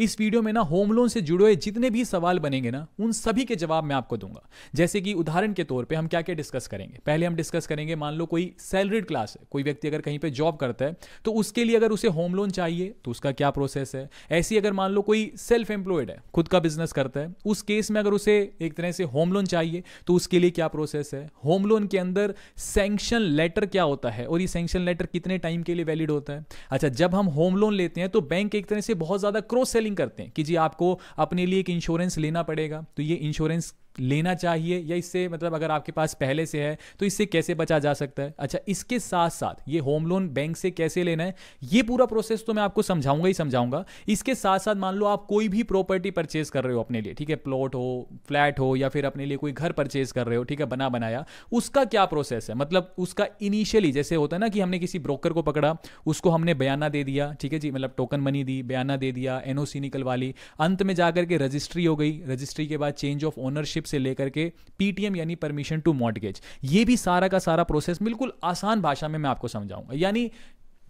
इस वीडियो में ना होम लोन से जुड़े हुए जितने भी सवाल बनेंगे ना उन सभी के जवाब मैं आपको दूंगा जैसे कि उदाहरण के तौर पर हम क्या क्या डिस्कस करेंगे पहले हम डिस्कस करेंगे मान लो कोई सैलरीड क्लास है कोई व्यक्ति अगर कहीं पर जॉब करता है तो उसके लिए अगर उसे होम लोन चाहिए तो उसका क्या प्रोसेस है ऐसी अगर मान लो कोई सेल्फ एम्प्लॉयड है खुद का बिजनेस करता है उस केस में अगर उसे एक तरह से होम लोन चाहिए तो उसके लिए क्या प्रोसेस है होम लोन के अंदर सैंक्शन लेटर क्या होता है और ये सैंक्शन लेटर कितने टाइम के लिए वैलिड होता है अच्छा जब हम होम लोन लेते हैं तो बैंक एक तरह से बहुत ज़्यादा क्रॉस सेलिंग सेलिंग करते हैं कि जी आपको अपने लिए एक इंश्योरेंस लेना पड़ेगा तो ये इंश्योरेंस लेना चाहिए या इससे मतलब अगर आपके पास पहले से है तो इससे कैसे बचा जा सकता है अच्छा इसके साथ साथ ये होम लोन बैंक से कैसे लेना है ये पूरा प्रोसेस तो मैं आपको समझाऊंगा ही समझाऊंगा इसके साथ साथ मान लो आप कोई भी प्रॉपर्टी परचेज कर रहे हो अपने लिए ठीक है प्लॉट हो फ्लैट हो या फिर अपने लिए कोई घर परचेज कर रहे हो ठीक है बना बनाया उसका क्या प्रोसेस है मतलब उसका इनिशियली जैसे होता है ना कि हमने किसी ब्रोकर को पकड़ा उसको हमने बयाना दे दिया ठीक है जी मतलब टोकन मनी दी बयाना दे दिया एनओसी निकलवा ली अंत में जाकर के रजिस्ट्री हो गई रजिस्ट्री के बाद चेंज ऑफ ओनरशिप से लेकर के पीटीएम यानी परमिशन टू मॉडगेज ये भी सारा का सारा प्रोसेस बिल्कुल आसान भाषा में मैं आपको समझाऊंगा यानी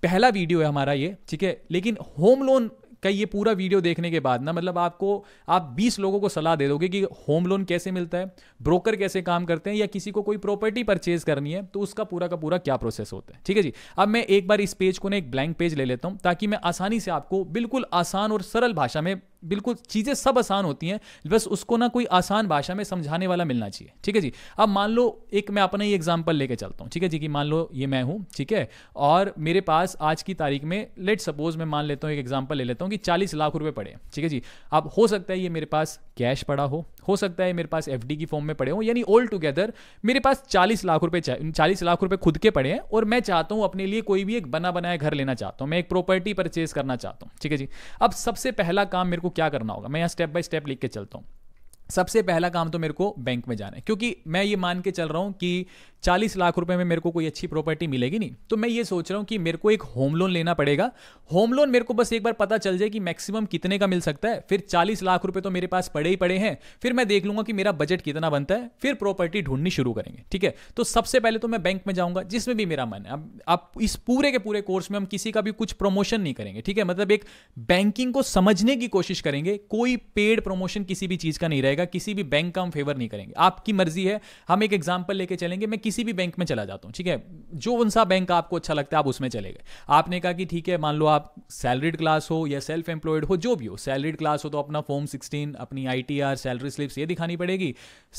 पहला वीडियो है हमारा ये ठीक है लेकिन होम लोन का ये पूरा वीडियो देखने के बाद ना मतलब आपको आप 20 लोगों को सलाह दे दोगे कि होम लोन कैसे मिलता है ब्रोकर कैसे काम करते हैं या किसी को कोई प्रॉपर्टी परचेज करनी है तो उसका पूरा का पूरा क्या प्रोसेस होता है ठीक है जी अब मैं एक बार इस पेज को ना एक ब्लैंक पेज ले लेता हूं ताकि मैं आसानी से आपको बिल्कुल आसान और सरल भाषा में बिल्कुल चीज़ें सब आसान होती हैं बस उसको ना कोई आसान भाषा में समझाने वाला मिलना चाहिए ठीक है जी अब मान लो एक मैं अपना ही एग्जाम्पल लेके चलता हूँ ठीक है जी कि मान लो ये मैं हूँ ठीक है और मेरे पास आज की तारीख में लेट सपोज मैं मान लेता हूँ एक एग्जाम्पल ले लेता हूँ कि चालीस लाख रुपये पड़े ठीक है जी अब हो सकता है ये मेरे पास कैश पड़ा हो हो सकता है मेरे पास एफ की फॉर्म में पड़े हों यानी ऑल टुगेदर मेरे पास चालीस लाख रुपये चालीस लाख रुपये खुद के पड़े हैं और मैं चाहता हूँ अपने लिए कोई भी एक बना बनाया घर लेना चाहता हूँ मैं एक प्रॉपर्टी परचेज करना चाहता हूँ ठीक है जी अब सबसे पहला काम मेरे को को क्या करना होगा मैं यहाँ स्टेप बाय स्टेप लिख के चलता हूँ सबसे पहला काम तो मेरे को बैंक में जाना है क्योंकि मैं ये मान के चल रहा हूँ कि 40 लाख रुपए में मेरे को कोई अच्छी प्रॉपर्टी मिलेगी नहीं तो मैं ये सोच रहा हूँ कि मेरे को एक होम लोन लेना पड़ेगा होम लोन मेरे को बस एक बार पता चल जाए कि मैक्सिमम कितने का मिल सकता है फिर 40 लाख रुपए तो मेरे पास पड़े ही पड़े हैं फिर मैं देख लूंगा कि मेरा बजट कितना बनता है फिर प्रॉपर्टी ढूंढनी शुरू करेंगे ठीक है तो सबसे पहले तो मैं बैंक में जाऊंगा जिसमें भी मेरा मन है अब आप इस पूरे के पूरे कोर्स में हम किसी का भी कुछ प्रमोशन नहीं करेंगे ठीक है मतलब एक बैंकिंग को समझने की कोशिश करेंगे कोई पेड प्रमोशन किसी भी चीज़ का नहीं रहेगा जाएगा किसी भी बैंक का हम फेवर नहीं करेंगे आपकी मर्जी है हम एक एग्जाम्पल लेके चलेंगे मैं किसी भी बैंक में चला जाता हूँ ठीक है जो उन सा बैंक आपको अच्छा लगता है आप उसमें चले गए आपने कहा कि ठीक है मान लो आप सैलरीड क्लास हो या सेल्फ एम्प्लॉयड हो जो भी हो सैलरीड क्लास हो तो अपना फॉर्म सिक्सटीन अपनी आई सैलरी स्लिप्स ये दिखानी पड़ेगी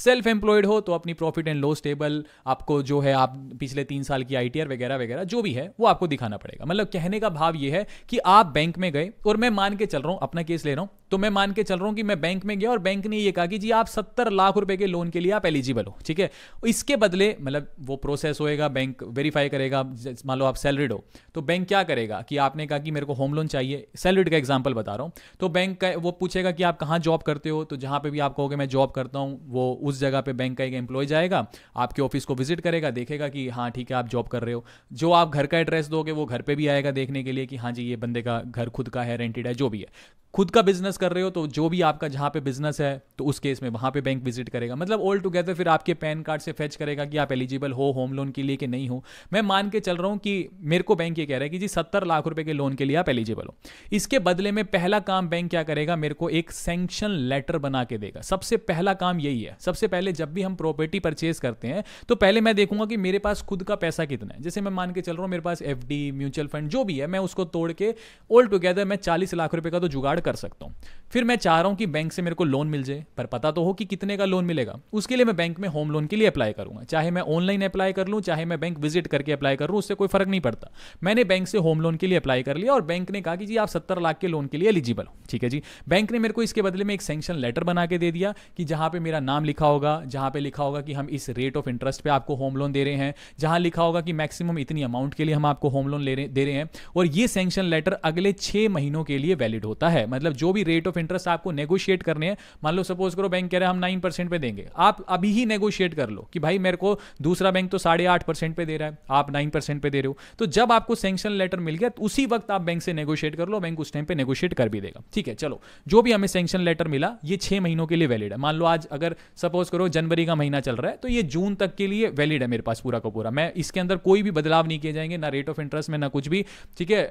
सेल्फ एम्प्लॉयड हो तो अपनी प्रॉफिट एंड लॉस टेबल आपको जो है आप पिछले तीन साल की आई वगैरह वगैरह जो भी है वो आपको दिखाना पड़ेगा मतलब कहने का भाव ये है कि आप बैंक में गए और मैं मान के चल रहा हूँ अपना केस ले रहा हूँ तो मैं मान के चल रहा हूं कि मैं बैंक में गया और बैंक ने ये कहा कि जी आप सत्तर लाख रुपए के लोन के लिए आप एलिजिबल हो ठीक है इसके बदले मतलब वो प्रोसेस होएगा बैंक वेरीफाई करेगा मान लो आप सैलरीड हो तो बैंक क्या करेगा कि आपने कहा कि मेरे को होम लोन चाहिए सैलरीड का एग्जाम्पल बता रहा हूँ तो बैंक का वो पूछेगा कि आप कहाँ जॉब करते हो तो जहाँ पर भी आप कहोगे मैं जॉब करता हूँ वो उस जगह पर बैंक का एक एम्प्लॉय जाएगा आपके ऑफिस को विजिट करेगा देखेगा कि हाँ ठीक है आप जॉब कर रहे हो जो आप घर का एड्रेस दोगे वो घर पर भी आएगा देखने के लिए कि हाँ जी ये बंदे का घर खुद का है रेंटेड है जो भी है खुद का बिजनेस कर रहे हो तो जो भी आपका जहाँ पे बिजनेस है तो उस केस में वहाँ पे बैंक विजिट करेगा मतलब ऑल टुगेदर फिर आपके पैन कार्ड से फेच करेगा कि आप एलिजिबल हो होम लोन के लिए कि नहीं हो मैं मान के चल रहा हूँ कि मेरे को बैंक ये कह रहा है कि जी सत्तर लाख रुपए के लोन के लिए आप एलिजिबल हो इसके बदले में पहला काम बैंक क्या करेगा मेरे को एक सेंक्शन लेटर बना के देगा सबसे पहला काम यही है सबसे पहले जब भी हम प्रॉपर्टी परचेज करते हैं तो पहले मैं देखूंगा कि मेरे पास खुद का पैसा कितना है जैसे मैं मान के चल रहा हूँ मेरे पास एफ म्यूचुअल फंड जो भी है मैं उसको तोड़ के ऑल टुगेदर मैं चालीस लाख रुपए का तो जुगाड़ कर सकता हूँ फिर मैं चाह रहा हूँ कि बैंक से मेरे को लोन मिल जाए पर पता तो हो कि कितने का लोन मिलेगा उसके लिए मैं बैंक में होम लोन के लिए अप्लाई करूँगा चाहे मैं ऑनलाइन अप्लाई कर लूँ चाहे मैं बैंक विजिट करके अप्लाई कर लूँ उससे कोई फर्क नहीं पड़ता मैंने बैंक से होम लोन के लिए अप्लाई कर लिया और बैंक ने कहा कि जी आप सत्तर लाख के लोन के लिए एलिजिबल हो ठीक है जी बैंक ने मेरे को इसके बदले में एक सेंक्शन लेटर बना के दे दिया कि जहाँ पर मेरा नाम लिखा होगा जहाँ पर लिखा होगा कि हम इस रेट ऑफ इंटरेस्ट पर आपको होम लोन दे रहे हैं जहाँ लिखा होगा कि मैक्सिमम इतनी अमाउंट के लिए हम आपको होम लोन दे रहे हैं और ये सेंक्शन लेटर अगले छः महीनों के लिए वैलिड होता है मतलब जो भी रेट रेट ऑफ इंटरेस्ट आपको नेगोशिएट करने हैं मान लो सपोज करो बैंक कह रहे हैं हम नाइन परसेंट पे देंगे आप अभी ही नेगोशिएट कर लो कि भाई मेरे को दूसरा बैंक तो साढ़े आठ परसेंट पे दे रहा है आप नाइन परसेंट पे दे रहे हो तो जब आपको सेंक्शन लेटर मिल गया तो उसी वक्त आप बैंक से नेगोशिएट कर लो बैंक उस टाइम पे नेगोशिएट कर भी देगा ठीक है चलो जो भी हमें सेंक्शन लेटर मिला ये छह महीनों के लिए वैलिड है मान लो आज अगर सपोज करो जनवरी का महीना चल रहा है तो ये जून तक के लिए वैलिड है मेरे पास पूरा का पूरा मैं इसके अंदर कोई भी बदलाव नहीं किए जाएंगे ना रेट ऑफ इंटरेस्ट में ना कुछ भी ठीक है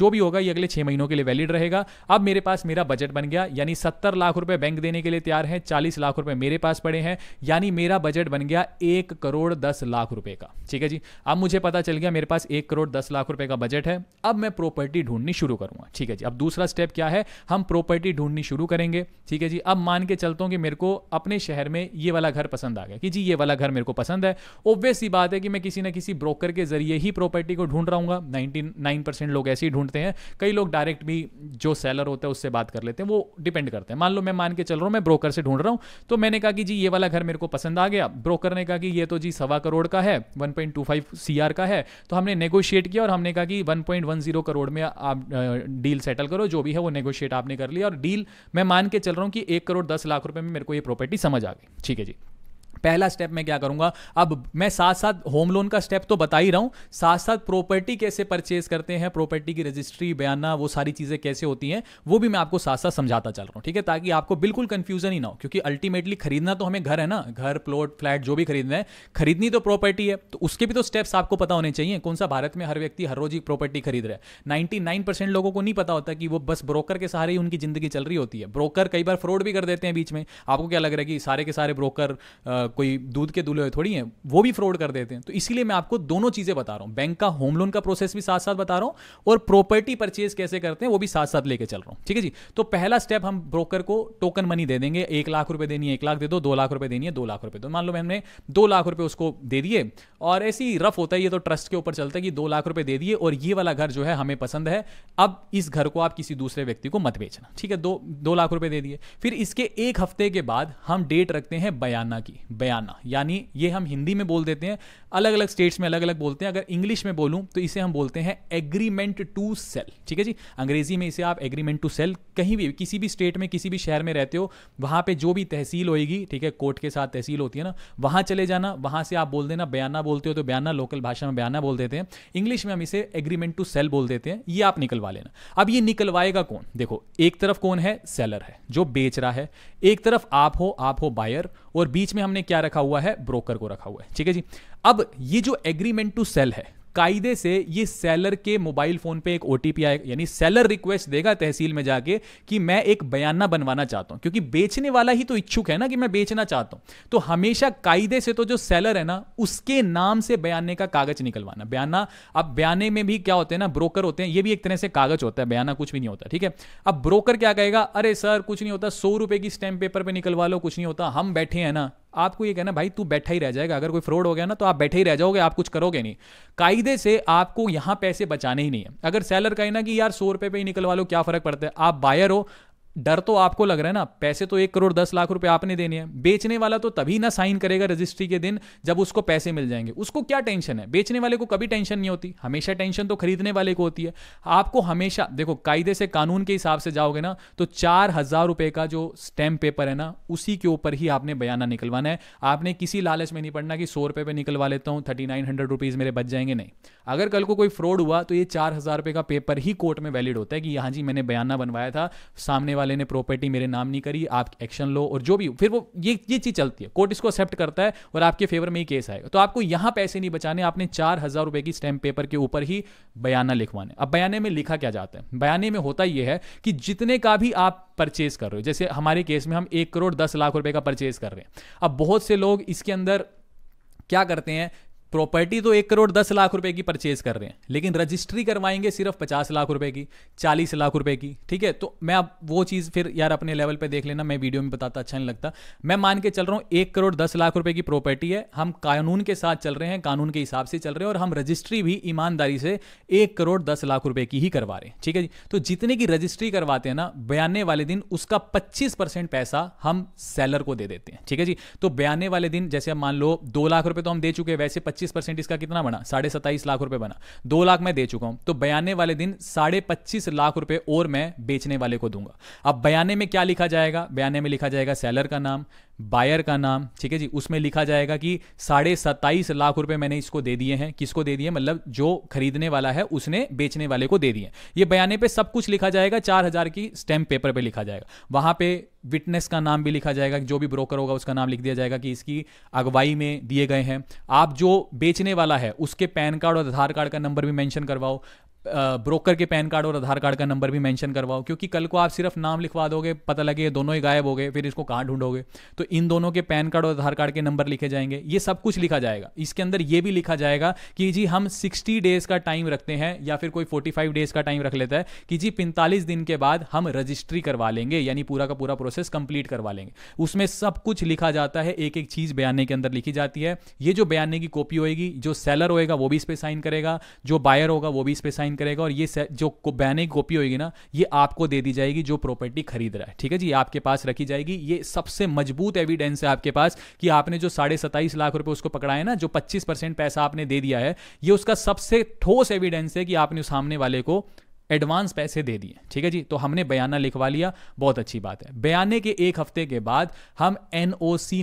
जो भी होगा ये अगले छह महीनों के लिए वैलिड रहेगा अब मेरे पास मेरा बजट बन गया यानी सत्तर लाख रुपए बैंक देने के लिए तैयार है चालीस लाख रुपए मेरे पास पड़े हैं यानी मेरा बजट बन गया एक करोड़ दस लाख रुपए का ठीक है जी अब मुझे पता चल गया मेरे पास एक करोड़ दस लाख रुपए का बजट है अब मैं प्रॉपर्टी ढूंढनी शुरू करूंगा ठीक है जी अब दूसरा स्टेप क्या है हम प्रॉपर्टी ढूंढनी शुरू करेंगे ठीक है जी अब मान के चलता हूँ कि मेरे को अपने शहर में ये वाला घर पसंद आ गया कि जी ये वाला घर मेरे को पसंद है ऑब्वियस ही बात है कि मैं किसी ना किसी ब्रोकर के जरिए ही प्रॉपर्टी को ढूंढ रहा हूँ नाइन्टी लोग ऐसे ही ढूंढते हैं कई लोग डायरेक्ट भी जो सेलर होता है उससे बात कर लेते हैं वो डिपेंड करते हैं मान लो मैं मान के चल रहा हूँ मैं ब्रोकर से ढूंढ रहा हूँ तो मैंने कहा कि जी ये वाला घर मेरे को पसंद आ गया ब्रोकर ने कहा कि ये तो जी सवा करोड़ का है 1.25 सीआर का है तो हमने नेगोशिएट किया और हमने कहा कि 1.10 करोड़ में आप डील सेटल करो जो भी है वो नेगोशिएट आपने कर लिया और डील मैं मान के चल रहा हूँ कि एक करोड़ दस लाख रुपये में मेरे को ये प्रॉपर्टी समझ आ गई ठीक है जी पहला स्टेप मैं क्या करूंगा अब मैं साथ साथ होम लोन का स्टेप तो बता ही रहा हूं साथ साथ प्रॉपर्टी कैसे परचेज करते हैं प्रॉपर्टी की रजिस्ट्री बयाना वो सारी चीज़ें कैसे होती हैं वो भी मैं आपको साथ साथ समझाता चल रहा हूँ ठीक है ताकि आपको बिल्कुल कन्फ्यूजन ही ना हो क्योंकि अल्टीमेटली खरीदना तो हमें घर है ना घर प्लॉट फ्लैट जो भी खरीदना है खरीदनी तो प्रॉपर्टी है तो उसके भी तो स्टेप्स आपको पता होने चाहिए कौन सा भारत में हर व्यक्ति हर रोज ही प्रॉपर्टी खरीद रहा है नाइन्टी लोगों को नहीं पता होता कि वो बस ब्रोकर के सहारे ही उनकी जिंदगी चल रही होती है ब्रोकर कई बार फ्रॉड भी कर देते हैं बीच में आपको क्या लग रहा है कि सारे के सारे ब्रोकर कोई दूध के दूल्हे थोड़ी हैं वो भी फ्रॉड कर देते हैं तो इसीलिए मैं आपको दोनों चीज़ें बता रहा हूँ बैंक का होम लोन का प्रोसेस भी साथ साथ बता रहा हूँ और प्रॉपर्टी परचेज कैसे करते हैं वो भी साथ साथ लेके चल रहा हूँ ठीक है जी तो पहला स्टेप हम ब्रोकर को टोकन मनी दे देंगे एक लाख रुपये देनी है एक लाख दे दो दो लाख रुपये देनी है दो लाख रुपये तो मान लो मैंने दो लाख रुपये उसको दे दिए और ऐसे ही रफ होता है ये तो ट्रस्ट के ऊपर चलता है कि दो लाख रुपये दे दिए और ये वाला घर जो है हमें पसंद है अब इस घर को आप किसी दूसरे व्यक्ति को मत बेचना ठीक है दो दो लाख रुपये दे दिए फिर इसके एक हफ्ते के बाद हम डेट रखते हैं बयाना की बयाना यानी ये हम हिंदी में बोल देते हैं अलग अलग स्टेट्स में अलग अलग बोलते हैं अगर इंग्लिश में बोलूँ तो इसे हम बोलते हैं एग्रीमेंट टू सेल ठीक है जी अंग्रेजी में इसे आप एग्रीमेंट टू सेल कहीं भी किसी भी स्टेट में किसी भी शहर में रहते हो वहां पर जो भी तहसील होएगी ठीक है कोर्ट के साथ तहसील होती है ना वहां चले जाना वहां से आप बोल देना बयाना बोलते हो तो बयाना लोकल भाषा में बयाना बोल देते हैं इंग्लिश में हम इसे एग्रीमेंट टू सेल बोल देते हैं ये आप निकलवा लेना अब ये निकलवाएगा कौन देखो एक तरफ कौन है सेलर है जो बेच रहा है एक तरफ आप हो आप हो बायर और बीच में हमने क्या रखा हुआ है ब्रोकर को रखा हुआ है ठीक है जी अब ये जो एग्रीमेंट टू सेल है कायदे से ये सेलर के मोबाइल फोन पे एक ओटीपी आएगा यानी सेलर रिक्वेस्ट देगा तहसील में जाके कि मैं एक बयाना बनवाना चाहता हूं क्योंकि बेचने वाला ही तो इच्छुक है ना कि मैं बेचना चाहता हूं तो हमेशा कायदे से तो जो सेलर है ना उसके नाम से बयाने का कागज निकलवाना बयाना अब बयाने में भी क्या होते हैं ना ब्रोकर होते हैं ये भी एक तरह से कागज होता है बयाना कुछ भी नहीं होता ठीक है अब ब्रोकर क्या कहेगा अरे सर कुछ नहीं होता सौ रुपए की स्टैंप पेपर पर निकलवा लो कुछ नहीं होता हम बैठे हैं ना आपको ये कहना भाई तू बैठा ही रह जाएगा अगर कोई फ्रॉड हो गया ना तो आप बैठे ही रह जाओगे आप कुछ करोगे नहीं कायदे से आपको यहां पैसे बचाने ही नहीं है अगर सेलर कहे ना कि यार सौ रुपए पे ही निकलवा लो क्या फ़र्क पड़ता है आप बायर हो डर तो आपको लग रहा है ना पैसे तो एक करोड़ दस लाख रुपए आपने देने हैं बेचने वाला तो तभी ना साइन करेगा रजिस्ट्री के दिन जब उसको पैसे मिल जाएंगे उसको क्या टेंशन है बेचने वाले को कभी टेंशन नहीं होती हमेशा टेंशन तो खरीदने वाले को होती है आपको हमेशा देखो कायदे से कानून के हिसाब से जाओगे ना तो चार हजार रुपए का जो स्टैम्प पेपर है ना उसी के ऊपर ही आपने बयाना निकलवाना है आपने किसी लालच में नहीं पड़ना कि सौ रुपए पे निकलवा लेता हूं थर्टी नाइन हंड्रेड रुपीज मेरे बच जाएंगे नहीं अगर कल को कोई फ्रॉड हुआ तो ये चार हजार रुपए का पेपर ही कोर्ट में वैलिड होता है कि हाँ जी मैंने बयाना बनवाया था सामने वाले वाले ने प्रॉपर्टी मेरे नाम नहीं करी आप एक्शन लो और जो भी फिर वो ये ये चीज़ चलती है कोर्ट इसको एक्सेप्ट करता है और आपके फेवर में ही केस आएगा तो आपको यहां पैसे नहीं बचाने आपने चार हज़ार रुपए की स्टैंप पेपर के ऊपर ही बयाना लिखवाने अब बयाने में लिखा क्या जाता है बयाने में होता यह है कि जितने का भी आप परचेज कर रहे हो जैसे हमारे केस में हम एक करोड़ दस लाख रुपए का परचेज कर रहे हैं अब बहुत से लोग इसके अंदर क्या करते हैं प्रॉपर्टी तो एक करोड़ दस लाख रुपए की परचेज कर रहे हैं लेकिन रजिस्ट्री करवाएंगे सिर्फ पचास लाख रुपए की चालीस लाख रुपए की ठीक है तो मैं अब वो चीज़ फिर यार अपने लेवल पे देख लेना मैं वीडियो में बताता अच्छा नहीं लगता मैं मान के चल रहा हूँ एक करोड़ दस लाख रुपए की प्रॉपर्टी है हम कानून के साथ चल रहे हैं कानून के हिसाब से चल रहे हैं और हम रजिस्ट्री भी ईमानदारी से एक करोड़ दस लाख रुपए की ही करवा रहे हैं ठीक है जी तो जितने की रजिस्ट्री करवाते हैं ना बयाने वाले दिन उसका पच्चीस परसेंट पैसा हम सेलर को दे देते हैं ठीक है जी तो बयाने वाले दिन जैसे मान लो दो लाख रुपए तो हम दे चुके हैं वैसे पच्चीस परसेंट इसका कितना बना साढ़े सत्ताईस लाख रुपए बना दो लाख मैं दे चुका हूं तो बयाने वाले दिन साढ़े पच्चीस लाख रुपए और मैं बेचने वाले को दूंगा अब बयाने में क्या लिखा जाएगा बयाने में लिखा जाएगा सेलर का नाम बायर का नाम ठीक है जी उसमें लिखा जाएगा कि साढ़े सत्ताईस लाख रुपए मैंने इसको दे दिए हैं किसको दे दिए मतलब जो खरीदने वाला है उसने बेचने वाले को दे दिए ये बयाने पे सब कुछ लिखा जाएगा चार हजार की स्टैम्प पेपर पे लिखा जाएगा वहां पे विटनेस का नाम भी लिखा जाएगा जो भी ब्रोकर होगा उसका नाम लिख दिया जाएगा कि इसकी अगवाई में दिए गए हैं आप जो बेचने वाला है उसके पैन कार्ड और आधार कार्ड का नंबर भी मेंशन करवाओ ब्रोकर के पैन कार्ड और आधार कार्ड का नंबर भी मेंशन करवाओ क्योंकि कल को आप सिर्फ नाम लिखवा दोगे पता लगे ये दोनों ही गायब हो गए फिर इसको कहाँ ढूंढोगे तो इन दोनों के पैन कार्ड और आधार कार्ड के नंबर लिखे जाएंगे ये सब कुछ लिखा जाएगा इसके अंदर ये भी लिखा जाएगा कि जी हम सिक्सटी डेज का टाइम रखते हैं या फिर कोई फोर्टी फाइव डेज का टाइम रख लेता है कि जी पैंतालीस दिन के बाद हम रजिस्ट्री करवा लेंगे यानी पूरा का पूरा प्रोसेस कंप्लीट करवा लेंगे उसमें सब कुछ लिखा जाता है एक एक चीज़ बयाने के अंदर लिखी जाती है ये जो बयाने की कॉपी होएगी जो सेलर होएगा वो भी इस पर साइन करेगा जो बायर होगा वो भी इस पर साइन साइन करेगा और ये जो बैनिंग कॉपी होगी ना ये आपको दे दी जाएगी जो प्रॉपर्टी खरीद रहा है ठीक है जी आपके पास रखी जाएगी ये सबसे मजबूत एविडेंस है आपके पास कि आपने जो साढ़े सत्ताईस लाख रुपए उसको है ना जो पच्चीस परसेंट पैसा आपने दे दिया है ये उसका सबसे ठोस एविडेंस है कि आपने सामने वाले को एडवांस पैसे दे दिए ठीक है जी तो हमने बयाना लिखवा लिया बहुत अच्छी बात है बयाने के एक हफ्ते के बाद हम एन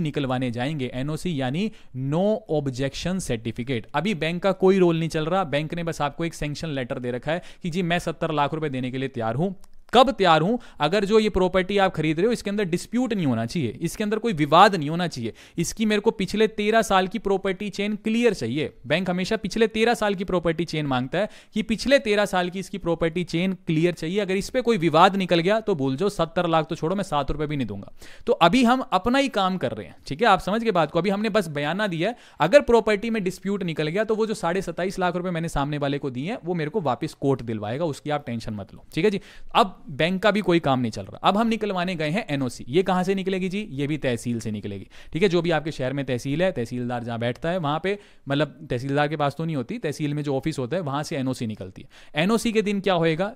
निकलवाने जाएंगे एनओसी यानी नो ऑब्जेक्शन सर्टिफिकेट अभी बैंक का कोई रोल नहीं चल रहा बैंक ने बस आपको एक सेंक्शन लेटर दे रखा है कि जी मैं सत्तर लाख रुपए देने के लिए तैयार हूं कब तैयार हूं अगर जो ये प्रॉपर्टी आप खरीद रहे हो इसके अंदर डिस्प्यूट नहीं होना चाहिए इसके अंदर कोई विवाद नहीं होना चाहिए इसकी मेरे को पिछले तेरह साल की प्रॉपर्टी चेन क्लियर चाहिए बैंक हमेशा पिछले तेरह साल की प्रॉपर्टी चेन मांगता है कि पिछले तेरह साल की इसकी प्रॉपर्टी चेन क्लियर चाहिए अगर इस पर कोई विवाद निकल गया तो बोल जाओ सत्तर लाख तो छोड़ो मैं सात रुपए भी नहीं दूंगा तो अभी हम अपना ही काम कर रहे हैं ठीक है आप समझ के बात को अभी हमने बस बयाना दिया है अगर प्रॉपर्टी में डिस्प्यूट निकल गया तो वो जो साढ़े सत्ताईस लाख रुपए मैंने सामने वाले को दिए हैं वो मेरे को वापस कोर्ट दिलवाएगा उसकी आप टेंशन मत लो ठीक है जी अब बैंक का भी कोई काम नहीं चल रहा अब हम निकलवाने गए हैं एनओसी ये कहां से निकलेगी जी ये भी तहसील से निकलेगी ठीक है जो भी आपके शहर में तहसील है तहसीलदार जहां बैठता है वहां पे मतलब तहसीलदार के पास तो नहीं होती तहसील में जो ऑफिस होता है वहां से एनओसी निकलती है एनओसी के दिन क्या होएगा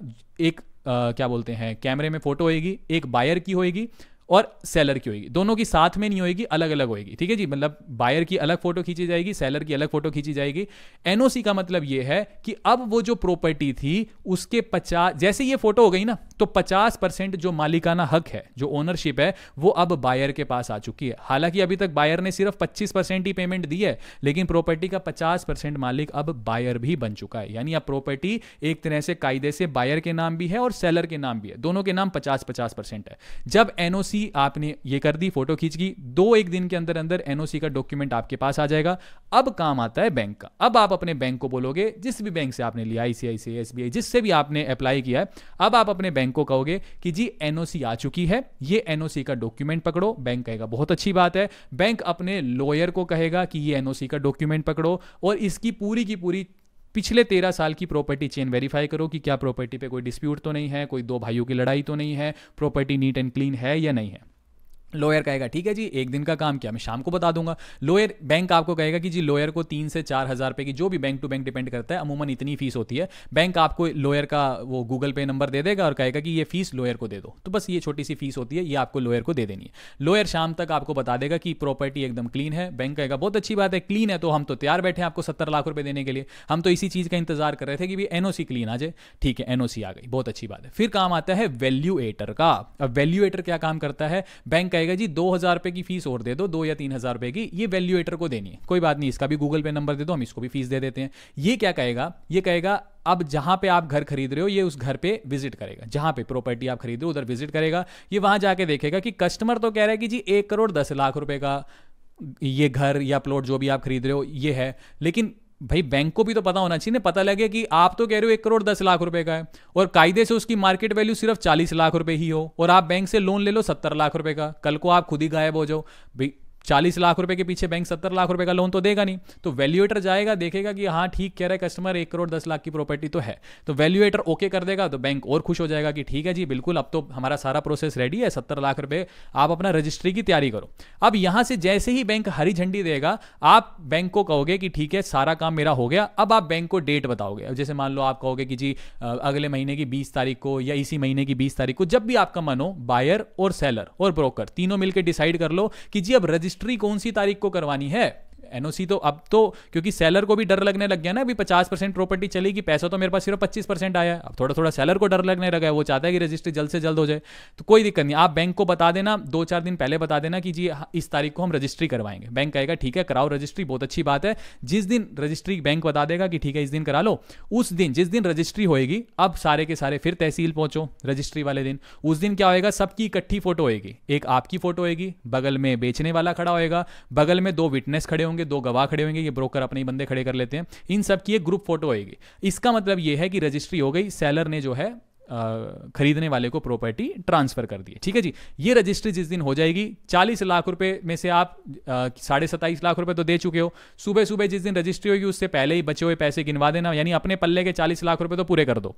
एक आ, क्या बोलते हैं कैमरे में फोटो होएगी एक बायर की होएगी और सेलर की होगी दोनों की साथ में नहीं होगी अलग अलग होगी ठीक है जी मतलब बायर की अलग फोटो खींची जाएगी सेलर की अलग फोटो खींची जाएगी एनओसी का मतलब यह है कि अब वो जो प्रॉपर्टी थी उसके पचास जैसे ये फोटो हो गई ना तो पचास परसेंट जो मालिकाना हक है जो ओनरशिप है वो अब बायर के पास आ चुकी है हालांकि अभी तक बायर ने सिर्फ पच्चीस परसेंट ही पेमेंट दी है लेकिन प्रॉपर्टी का पचास परसेंट मालिक अब बायर भी बन चुका है यानी अब प्रॉपर्टी एक तरह से कायदे से बायर के नाम भी है और सेलर के नाम भी है दोनों के नाम पचास पचास परसेंट है जब एनओसी की आपने ये कर दी फोटो खींच की दो एक दिन के अंदर अंदर एनओसी का डॉक्यूमेंट आपके पास आ जाएगा अब काम आता है बैंक का अब आप अपने बैंक को बोलोगे जिस भी बैंक से आपने लिया आईसीआईसी एसबीआई जिससे भी आपने अप्लाई किया है अब आप अपने बैंक को कहोगे कि जी एनओसी आ चुकी है ये एनओसी का डॉक्यूमेंट पकड़ो बैंक कहेगा बहुत अच्छी बात है बैंक अपने लॉयर को कहेगा कि ये एनओसी का डॉक्यूमेंट पकड़ो और इसकी पूरी की पूरी पिछले तेरह साल की प्रॉपर्टी चेन वेरीफाई करो कि क्या प्रॉपर्टी पे कोई डिस्प्यूट तो नहीं है कोई दो भाइयों की लड़ाई तो नहीं है प्रॉपर्टी नीट एंड क्लीन है या नहीं है लॉयर कहेगा ठीक है जी एक दिन का काम किया मैं शाम को बता दूंगा लॉयर बैंक आपको कहेगा कि जी लॉयर को तीन से चार हज़ार रुपये की जो भी बैंक टू बैंक डिपेंड करता है अमूमन इतनी फीस होती है बैंक आपको लॉयर का वो गूगल पे नंबर दे देगा और कहेगा कि ये फीस लॉयर को दे दो तो बस ये छोटी सी फीस होती है ये आपको लॉयर को दे देनी है लॉयर शाम तक आपको बता देगा कि प्रॉपर्टी एकदम क्लीन है बैंक कहेगा बहुत अच्छी बात है क्लीन है तो हम तो तैयार बैठे हैं आपको सत्तर लाख रुपये देने के लिए हम तो इसी चीज़ का इंतजार कर रहे थे कि भाई एनओसी क्लीन आ जाए ठीक है एनओसी आ गई बहुत अच्छी बात है फिर काम आता है वैल्यूएटर का अब वैल्यूएटर क्या काम करता है बैंक कहेगा जी दो हज़ार रुपए की फीस और दे दो दो या तीन हज़ार रुपए की ये वैल्यूएटर को देनी है कोई बात नहीं इसका भी गूगल पे नंबर दे दो हम इसको भी फीस दे देते हैं ये क्या कहेगा ये कहेगा अब जहां पे आप घर खरीद रहे हो ये उस घर पे विजिट करेगा जहां पे प्रॉपर्टी आप खरीद रहे हो उधर विजिट करेगा ये वहां जाके देखेगा कि कस्टमर तो कह रहा है कि जी एक करोड़ दस लाख रुपए का ये घर या प्लॉट जो भी आप खरीद रहे हो ये है लेकिन भाई बैंक को भी तो पता होना चाहिए ना पता लगे कि आप तो कह रहे हो एक करोड़ दस लाख रुपए का है और कायदे से उसकी मार्केट वैल्यू सिर्फ चालीस लाख रुपए ही हो और आप बैंक से लोन ले लो सत्तर लाख रुपए का कल को आप खुद ही गायब हो जाओ भाई चालीस लाख रुपए के पीछे बैंक सत्तर लाख रुपए का लोन तो देगा नहीं तो वैल्यूएटर जाएगा देखेगा कि हाँ ठीक कह रहा है कस्टमर एक करोड़ दस लाख की प्रॉपर्टी तो है तो वैल्यूएटर ओके कर देगा तो बैंक और खुश हो जाएगा कि ठीक है जी बिल्कुल अब तो हमारा सारा प्रोसेस रेडी है सत्तर लाख रुपए आप अपना रजिस्ट्री की तैयारी करो अब यहां से जैसे ही बैंक हरी झंडी देगा आप बैंक को कहोगे कि ठीक है सारा काम मेरा हो गया अब आप बैंक को डेट बताओगे जैसे मान लो आप कहोगे कि जी अगले महीने की बीस तारीख को या इसी महीने की बीस तारीख को जब भी आपका मन हो बायर और सेलर और ब्रोकर तीनों मिलकर डिसाइड कर लो कि जी अब रजिस्ट्री रजिस्ट्री कौन सी तारीख को करवानी है एनओसी तो अब तो क्योंकि सेलर को भी डर लगने लग गया ना अभी पचास परसेंट प्रॉपर्टी चलेगी पैसा तो मेरे पास सिर्फ पच्चीस परसेंट आया अब थोड़ा थोड़ा सेलर को डर लगने लगा है वो चाहता है कि रजिस्ट्री जल्द से जल्द हो जाए तो कोई दिक्कत नहीं आप बैंक को बता देना दो चार दिन पहले बता देना कि जी हाँ, इस तारीख को हम रजिस्ट्री करवाएंगे बैंक कहेगा ठीक है कराओ रजिस्ट्री बहुत अच्छी बात है जिस दिन रजिस्ट्री बैंक बता देगा कि ठीक है इस दिन करा लो उस दिन जिस दिन रजिस्ट्री होएगी अब सारे के सारे फिर तहसील पहुंचो रजिस्ट्री वाले दिन उस दिन क्या होएगा सबकी इकट्ठी फोटो होएगी एक आपकी फोटो होएगी बगल में बेचने वाला खड़ा होएगा बगल में दो विटनेस खड़े होंगे दो गवाह खड़े होंगे ये ब्रोकर अपने ही बंदे खड़े कर लेते हैं इन सब की एक ग्रुप फोटो होगी इसका मतलब ये है कि रजिस्ट्री हो गई सेलर ने जो है खरीदने वाले को प्रॉपर्टी ट्रांसफर कर दी ठीक है जी ये रजिस्ट्री जिस दिन हो जाएगी चालीस लाख रुपए में से आप साढ़े सत्ताईस लाख रुपए तो दे चुके हो सुबह सुबह जिस दिन रजिस्ट्री होगी उससे पहले ही बचे हुए पैसे गिनवा देना यानी अपने पल्ले के चालीस लाख रुपए तो पूरे कर दो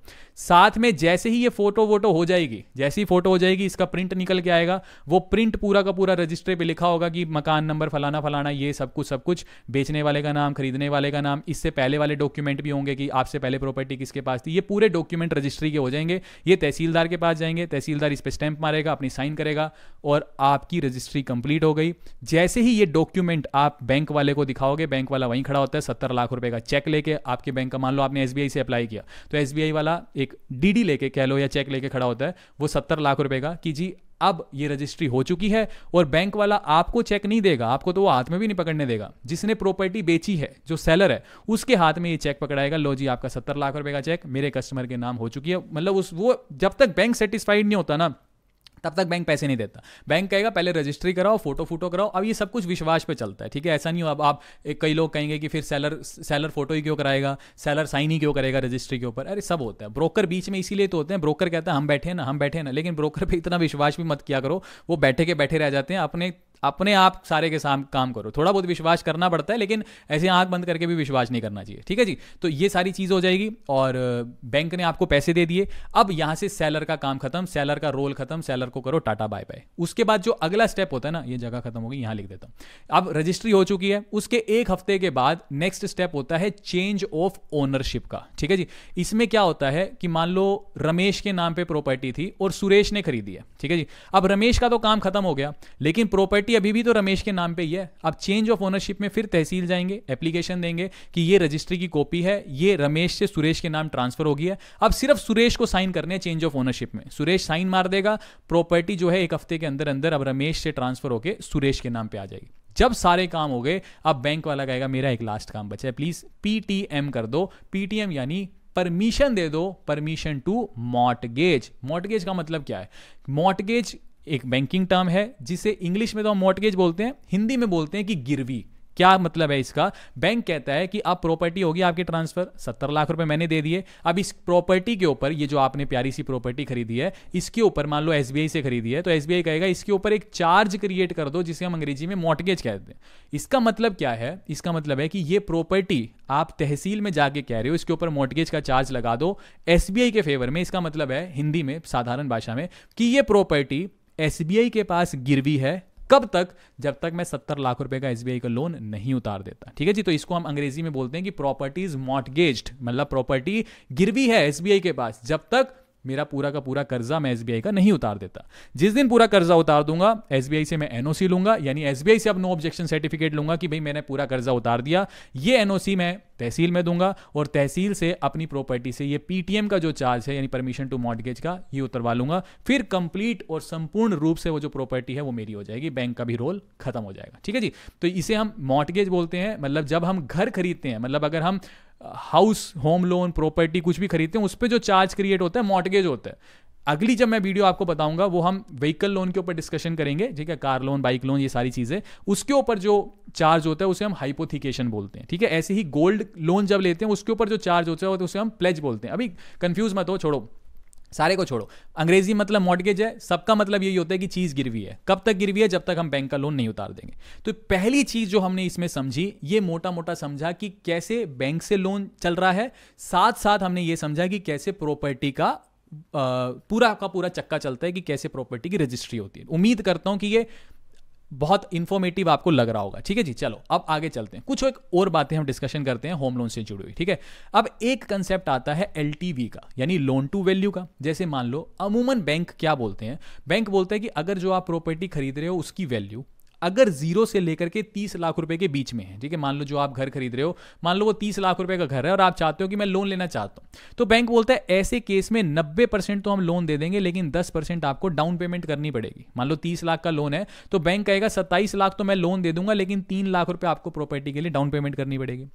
साथ में जैसे ही ये फोटो वोटो हो जाएगी जैसे ही फोटो हो जाएगी इसका प्रिंट निकल के आएगा वो प्रिंट पूरा का पूरा रजिस्ट्री पर लिखा होगा कि मकान नंबर फलाना फलाना ये सब कुछ सब कुछ बेचने वाले का नाम खरीदने वाले का नाम इससे पहले वाले डॉक्यूमेंट भी होंगे कि आपसे पहले प्रॉपर्टी किसके पास थी ये पूरे डॉक्यूमेंट रजिस्ट्री के हो जाएंगे ये तहसीलदार के पास जाएंगे तहसीलदार इस पर स्टैंप मारेगा अपनी साइन करेगा और आपकी रजिस्ट्री कंप्लीट हो गई जैसे ही ये डॉक्यूमेंट आप बैंक वाले को दिखाओगे बैंक वाला वहीं खड़ा होता है सत्तर लाख रुपए का चेक लेके आपके बैंक का मान लो आपने एस से अप्लाई किया तो एस वाला एक डी लेके कह लो या चेक लेके खड़ा होता है वो सत्तर लाख रुपए का कि जी अब ये रजिस्ट्री हो चुकी है और बैंक वाला आपको चेक नहीं देगा आपको तो वो हाथ में भी नहीं पकड़ने देगा जिसने प्रॉपर्टी बेची है जो सेलर है उसके हाथ में ये चेक पकड़ाएगा लो जी आपका सत्तर लाख रुपए का चेक मेरे कस्टमर के नाम हो चुकी है मतलब उस वो जब तक बैंक सेटिस्फाइड नहीं होता ना तब तक बैंक पैसे नहीं देता बैंक कहेगा पहले रजिस्ट्री कराओ फोटो फोटो कराओ अब ये सब कुछ विश्वास पे चलता है ठीक है ऐसा नहीं हो अब आप कई लोग कहेंगे कि फिर सेलर सेलर फोटो ही क्यों कराएगा सेलर साइन ही क्यों करेगा रजिस्ट्री के ऊपर अरे सब होता है ब्रोकर बीच में इसीलिए तो होते हैं ब्रोकर कहता है हम बैठे ना हम बैठे ना लेकिन ब्रोकर पर इतना विश्वास भी मत किया करो वो बैठे के बैठे रह जाते हैं अपने अपने आप सारे के साम काम करो थोड़ा बहुत विश्वास करना पड़ता है लेकिन ऐसे आंख बंद करके भी विश्वास नहीं करना चाहिए ठीक है जी तो ये सारी चीज़ हो जाएगी और बैंक ने आपको पैसे दे दिए अब यहाँ से सेलर का काम खत्म सेलर का रोल खत्म सेलर को करो टाटा बाय बाय उसके बाद जो अगला स्टेप होता है ना ये जगह खत्म होगी यहां लिख देता हूं अब रजिस्ट्री हो चुकी है उसके एक हफ्ते के बाद नेक्स्ट स्टेप होता है चेंज ऑफ ओनरशिप का ठीक है जी इसमें क्या होता है कि मान लो रमेश के नाम पर प्रॉपर्टी थी और सुरेश ने खरीदी है ठीक है जी अब रमेश का तो काम खत्म हो गया लेकिन प्रॉपर्टी अभी भी तो रमेश के नाम पर ही है अब चेंज ऑफ ओनरशिप में फिर तहसील जाएंगे एप्लीकेशन देंगे कि ये रजिस्ट्री की कॉपी है ये रमेश से सुरेश के नाम ट्रांसफर होगी है अब सिर्फ सुरेश को साइन करने चेंज ऑफ ओनरशिप में सुरेश साइन मार देगा प्रो प्रॉपर्टी जो है एक हफ्ते के अंदर अंदर अब रमेश से ट्रांसफर होकर सुरेश के नाम पर आ जाएगी जब सारे काम हो गए अब बैंक वाला कहेगा मेरा एक लास्ट काम बचा है प्लीज पीटीएम कर दो पीटीएम यानी परमिशन दे दो परमिशन टू मॉटगेज मॉटगेज का मतलब क्या है मॉटगेज एक बैंकिंग टर्म है जिसे इंग्लिश में तो हम मॉटगेज बोलते हैं हिंदी में बोलते हैं कि गिरवी क्या मतलब है इसका बैंक कहता है कि अब प्रॉपर्टी होगी आपकी ट्रांसफर सत्तर लाख रुपए मैंने दे दिए अब इस प्रॉपर्टी के ऊपर ये जो आपने प्यारी सी प्रॉपर्टी खरीदी है इसके ऊपर मान लो एसबीआई से खरीदी है तो एसबीआई कहेगा इसके ऊपर एक चार्ज क्रिएट कर दो जिसे हम अंग्रेजी में मॉटगेज कहते हैं इसका मतलब क्या है इसका मतलब है कि ये प्रॉपर्टी आप तहसील में जाके कह रहे हो इसके ऊपर मोटगेज का चार्ज लगा दो एसबीआई के फेवर में इसका मतलब है हिंदी में साधारण भाषा में कि ये प्रॉपर्टी एसबीआई के पास गिरवी है कब तक जब तक मैं सत्तर लाख रुपए का एसबीआई का लोन नहीं उतार देता ठीक है जी तो इसको हम अंग्रेजी में बोलते हैं कि प्रॉपर्टी इज मॉटगेज्ड मतलब प्रॉपर्टी गिरवी है एसबीआई के पास जब तक मेरा पूरा का पूरा कर्जा मैं एसबीआई का नहीं उतार देता जिस दिन पूरा कर्जा उतार दूंगा एसबीआई से मैं एनओसी लूंगा यानी एसबीआई से अब नो ऑब्जेक्शन सर्टिफिकेट लूंगा कि भाई मैंने पूरा कर्जा उतार दिया ये एनओसी मैं तहसील में दूंगा और तहसील से अपनी प्रॉपर्टी से ये पीटीएम का जो चार्ज है यानी परमिशन टू मॉडगेज का ये उतरवा लूंगा फिर कंप्लीट और संपूर्ण रूप से वो जो प्रॉपर्टी है वो मेरी हो जाएगी बैंक का भी रोल खत्म हो जाएगा ठीक है जी तो इसे हम मॉडगेज बोलते हैं मतलब जब हम घर खरीदते हैं मतलब अगर हम हाउस होम लोन प्रॉपर्टी कुछ भी खरीदते हैं उस पर जो चार्ज क्रिएट होता है मॉटगेज होता है अगली जब मैं वीडियो आपको बताऊंगा वो हम व्हीकल लोन के ऊपर डिस्कशन करेंगे ठीक है कार लोन बाइक लोन ये सारी चीज़ें उसके ऊपर जो चार्ज होता है उसे हम हाइपोथिकेशन बोलते हैं ठीक है ऐसे ही गोल्ड लोन जब लेते हैं उसके ऊपर जो चार्ज होता है तो उसे हम प्लेज बोलते हैं अभी कंफ्यूज मत हो छोड़ो सारे को छोड़ो अंग्रेजी मतलब मॉडगेज है सबका मतलब यही होता है कि चीज़ गिरवी है कब तक गिरवी है जब तक हम बैंक का लोन नहीं उतार देंगे तो पहली चीज़ जो हमने इसमें समझी ये मोटा मोटा समझा कि कैसे बैंक से लोन चल रहा है साथ साथ हमने ये समझा कि कैसे प्रॉपर्टी का पूरा का पूरा चक्का चलता है कि कैसे प्रॉपर्टी की रजिस्ट्री होती है उम्मीद करता हूं कि ये बहुत इन्फॉर्मेटिव आपको लग रहा होगा ठीक है जी चलो अब आगे चलते हैं कुछ एक और बातें हम डिस्कशन करते हैं होम लोन से जुड़ी हुई ठीक है अब एक कंसेप्ट आता है एल का यानी लोन टू वैल्यू का जैसे मान लो अमूमन बैंक क्या बोलते हैं बैंक बोलते हैं कि अगर जो आप प्रॉपर्टी खरीद रहे हो उसकी वैल्यू अगर जीरो से लेकर के तीस लाख रुपए के बीच में है ठीक है मान लो जो आप घर खरीद रहे हो मान लो वो तीस लाख रुपए का घर है और आप चाहते हो कि मैं लोन लेना चाहता हूं तो बैंक बोलता है ऐसे केस में नब्बे परसेंट तो हम लोन दे देंगे लेकिन दस परसेंट आपको डाउन पेमेंट करनी पड़ेगी मान लो तीस लाख का लोन है तो बैंक कहेगा सत्ताईस लाख तो मैं लोन दे दूंगा लेकिन तीन लाख रुपए आपको प्रॉपर्टी के लिए डाउन पेमेंट करनी पड़ेगी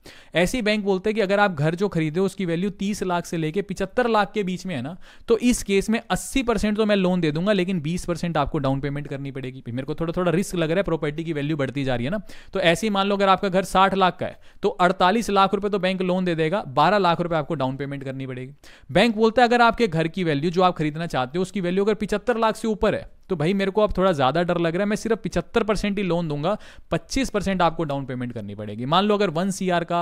ऐसे बैंक बोलते हैं कि अगर आप घर जो खरीदे हो उसकी वैल्यू तीस लाख से लेकर पिछहत्तर लाख के बीच में है ना तो इस केस में अस्सी तो मैं लोन दे दूंगा लेकिन बीस आपको डाउन पेमेंट करनी पड़ेगी मेरे को थोड़ा थोड़ा रिस्क लग रहा है प्रॉपर्टी की वैल्यू बढ़ती जा रही है ना तो ऐसे ही मान लो अगर आपका घर साठ लाख का है तो अड़तालीस लाख रुपए तो बैंक लोन दे देगा बारह लाख रुपए आपको डाउन पेमेंट करनी पड़ेगी बैंक बोलता है अगर आपके घर की वैल्यू जो आप खरीदना चाहते हो उसकी वैल्यू अगर पिछहत्तर लाख से ऊपर है तो भाई मेरे को अब थोड़ा ज़्यादा डर लग रहा है मैं सिर्फ पिछहत्तर परसेंट ही लोन दूंगा पच्चीस परसेंट आपको डाउन पेमेंट करनी पड़ेगी मान लो अगर वन सी का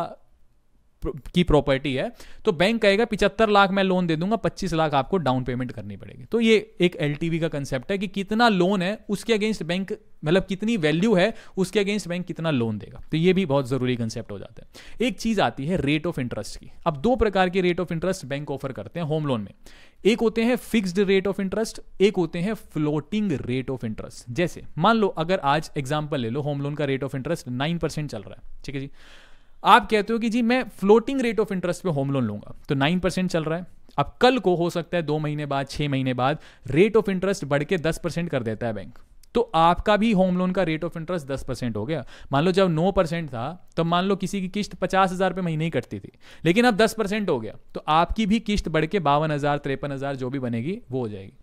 की प्रॉपर्टी है तो बैंक कहेगा पिछहत्तर लाख मैं लोन दे दूंगा पच्चीस लाख आपको डाउन पेमेंट करनी पड़ेगी तो ये एक एल का कंसेप्ट है कि कितना लोन है उसके अगेंस्ट बैंक मतलब कितनी वैल्यू है उसके अगेंस्ट बैंक कितना लोन देगा तो ये भी बहुत ज़रूरी कंसेप्ट हो जाता है एक चीज़ आती है रेट ऑफ इंटरेस्ट की अब दो प्रकार के rate of interest bank offer करते हैं होम लोन में एक होते हैं फिक्स्ड रेट ऑफ इंटरेस्ट एक होते हैं फ्लोटिंग रेट ऑफ इंटरेस्ट जैसे मान लो अगर आज एग्जाम्पल ले लो होम लोन का रेट ऑफ इंटरेस्ट नाइन चल रहा है ठीक है जी आप कहते हो कि जी मैं फ्लोटिंग रेट ऑफ इंटरेस्ट पे होम लोन लूंगा तो नाइन परसेंट चल रहा है अब कल को हो सकता है दो महीने बाद छह महीने बाद रेट ऑफ इंटरेस्ट बढ़ के दस परसेंट कर देता है बैंक तो आपका भी होम लोन का रेट ऑफ इंटरेस्ट दस परसेंट हो गया मान लो जब नौ परसेंट था तो मान लो किसी की किस्त पचास हज़ार रुपये महीने ही कटती थी लेकिन अब दस परसेंट हो गया तो आपकी भी किस्त बढ़ के बावन हज़ार तिरपन हज़ार जो भी बनेगी वो हो जाएगी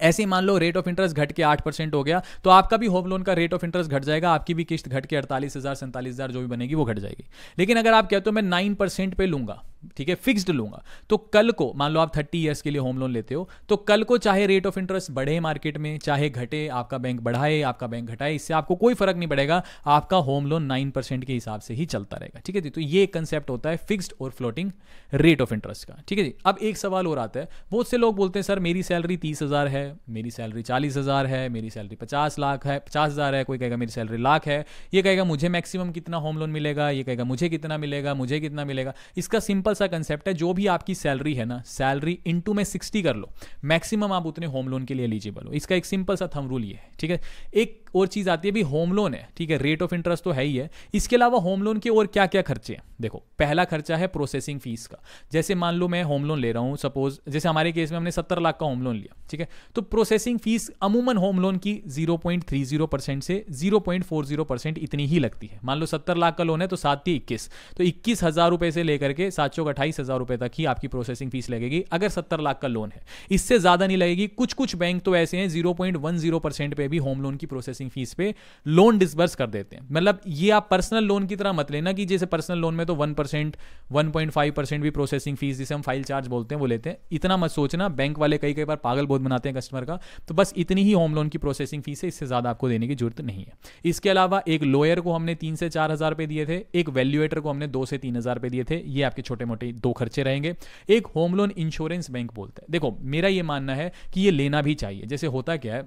ऐसे ही मान लो रेट ऑफ इंटरेस्ट घट के आठ परसेंट हो गया तो आपका भी होम लोन का रेट ऑफ इंटरेस्ट घट जाएगा आपकी भी किस्त घट के अड़तालीस हज़ार सैंतालीस हज़ार जो भी बनेगी वो घट जाएगी लेकिन अगर आप कहते हो मैं नाइन परसेंट पे लूंगा ठीक है फिक्स्ड लूंगा तो कल को मान लो आप थर्टी ईयर्स के लिए होम लोन लेते हो तो कल को चाहे रेट ऑफ इंटरेस्ट बढ़े मार्केट में चाहे घटे आपका बैंक बढ़ाए आपका बैंक घटाए इससे आपको कोई फर्क नहीं पड़ेगा आपका होम लोन नाइन परसेंट के हिसाब से ही चलता रहेगा ठीक है जी तो ये कंसेप्ट होता है फिक्स्ड और फ्लोटिंग रेट ऑफ इंटरेस्ट का ठीक है जी अब एक सवाल और आता है बहुत से लोग बोलते हैं सर मेरी सैलरी तीस हज़ार है मेरी सैलरी चालीस हज़ार है मेरी सैलरी पचास लाख है पचास हज़ार है कोई कहेगा मेरी सैलरी लाख है ये कहेगा मुझे मैक्सिमम कितना होम लोन मिलेगा ये कहेगा मुझे कितना मिलेगा मुझे कितना मिलेगा इसका सिंपल सिंपल सा कंसेप्ट है जो भी आपकी सैलरी है ना सैलरी इंटू में सिक्सटी कर लो मैक्सिमम आप उतने होम लोन के लिए एलिजिबल हो इसका एक सिंपल सा थम रूल ये है ठीक है एक और चीज़ आती है भी होम लोन है ठीक है रेट ऑफ इंटरेस्ट तो है ही है इसके अलावा होम लोन के और क्या क्या खर्चे हैं देखो पहला खर्चा है प्रोसेसिंग फीस का जैसे मान लो मैं होम लोन ले रहा हूं सपोज जैसे हमारे केस में हमने सत्तर लाख का होम लोन लिया ठीक है तो प्रोसेसिंग फीस अमूमन होम लोन की जीरो से जीरो इतनी ही लगती है मान लो सत्तर लाख का लोन है तो सात ही इक्कीस तो इक्कीस हज़ार रुपए से लेकर के सात सौ अट्ठाईस हज़ार रुपए तक ही आपकी प्रोसेसिंग फीस लगेगी अगर सत्तर लाख का लोन है इससे ज़्यादा नहीं लगेगी कुछ कुछ बैंक तो ऐसे हैं zero point one zero percent पे भी होम लोन की प्रोसेस प्रोसेसिंग फीस पे लोन डिसबर्स कर देते हैं मतलब ये आप पर्सनल लोन की तरह मत लेना कि जैसे पर्सनल लोन में तो one percent one point five percent भी प्रोसेसिंग फीस जिसे हम फाइल चार्ज बोलते हैं वो लेते हैं इतना मत सोचना बैंक वाले कई कई बार पागल बोध बनाते हैं कस्टमर का तो बस इतनी ही होम लोन की प्रोसेसिंग फीस है इससे ज़्यादा आपको देने की जरूरत नहीं है इसके अलावा एक लॉयर को हमने तीन से चार हज़ार रुपये दिए थे एक वैल्यूएटर को हमने दो से तीन हज़ार रुपये दिए थे ये आपके छोटे मोटे दो खर्चे रहेंगे एक होम लोन इंश्योरेंस बैंक बोलते हैं देखो मेरा ये मानना है कि ये लेना भी चाहिए जैसे होता क्या है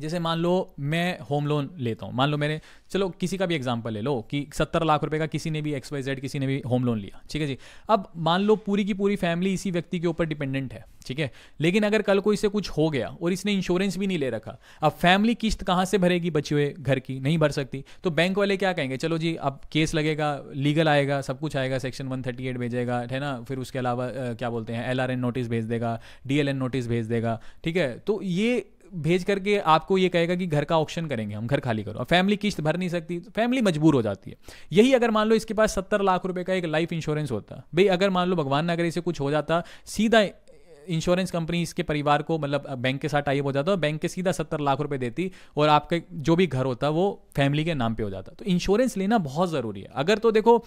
जैसे मान लो मैं होम लोन लेता हूँ मान लो मैंने चलो किसी का भी एग्जाम्पल ले लो कि सत्तर लाख रुपए का किसी ने भी एक्स वाई जेड किसी ने भी होम लोन लिया ठीक है जी अब मान लो पूरी की पूरी फैमिली इसी व्यक्ति के ऊपर डिपेंडेंट है ठीक है लेकिन अगर कल को इसे कुछ हो गया और इसने इंश्योरेंस भी नहीं ले रखा अब फैमिली किस्त कहाँ से भरेगी बचे हुए घर की नहीं भर सकती तो बैंक वाले क्या कहेंगे चलो जी अब केस लगेगा लीगल आएगा सब कुछ आएगा सेक्शन वन थर्टी एट भेजेगा है ना फिर उसके अलावा क्या बोलते हैं एल आर एन नोटिस भेज देगा डी एल एन नोटिस भेज देगा ठीक है तो ये भेज करके आपको ये कहेगा कि घर का ऑप्शन करेंगे हम घर खाली करो और फैमिली किश्त भर नहीं सकती तो फैमिली मजबूर हो जाती है यही अगर मान लो इसके पास सत्तर लाख रुपए का एक लाइफ इंश्योरेंस होता भाई अगर मान लो भगवान नगर इसे कुछ हो जाता सीधा इंश्योरेंस कंपनी इसके परिवार को मतलब बैंक के साथ टाइप हो जाता और बैंक के सीधा सत्तर लाख रुपए देती और आपके जो भी घर होता वो फैमिली के नाम पे हो जाता तो इंश्योरेंस लेना बहुत ज़रूरी है अगर तो देखो